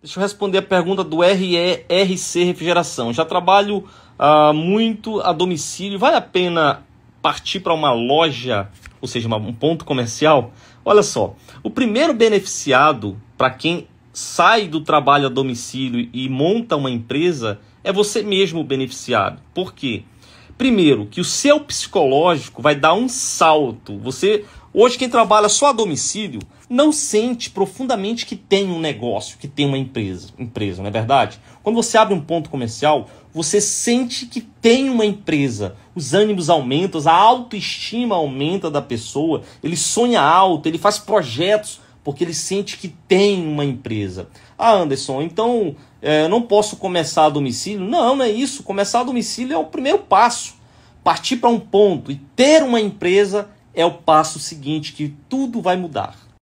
Deixa eu responder a pergunta do RERC Refrigeração. Já trabalho ah, muito a domicílio. Vale a pena partir para uma loja, ou seja, um ponto comercial? Olha só, o primeiro beneficiado para quem sai do trabalho a domicílio e monta uma empresa é você mesmo beneficiado. Por quê? Primeiro, que o seu psicológico vai dar um salto. Você, hoje, quem trabalha só a domicílio, não sente profundamente que tem um negócio, que tem uma empresa, empresa, não é verdade? Quando você abre um ponto comercial, você sente que tem uma empresa. Os ânimos aumentam, a autoestima aumenta da pessoa, ele sonha alto, ele faz projetos porque ele sente que tem uma empresa. Ah, Anderson, então é, eu não posso começar a domicílio? Não, não é isso. Começar a domicílio é o primeiro passo. Partir para um ponto e ter uma empresa é o passo seguinte que tudo vai mudar.